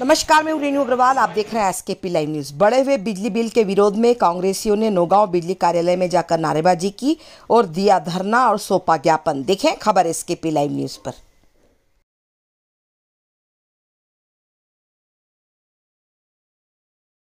नमस्कार मैं रेणु अग्रवाल आप देख रहे हैं एसकेपी लाइव न्यूज बढ़े हुए बिजली बिल के विरोध में कांग्रेसियों ने नोगांव बिजली कार्यालय में जाकर नारेबाजी की और दिया धरना और सौंपा ज्ञापन देखें खबर एसकेपी लाइव न्यूज पर